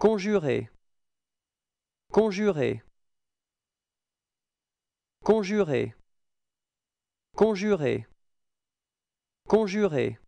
Conjurer. Conjurer. Conjurer. Conjurer. Conjurer.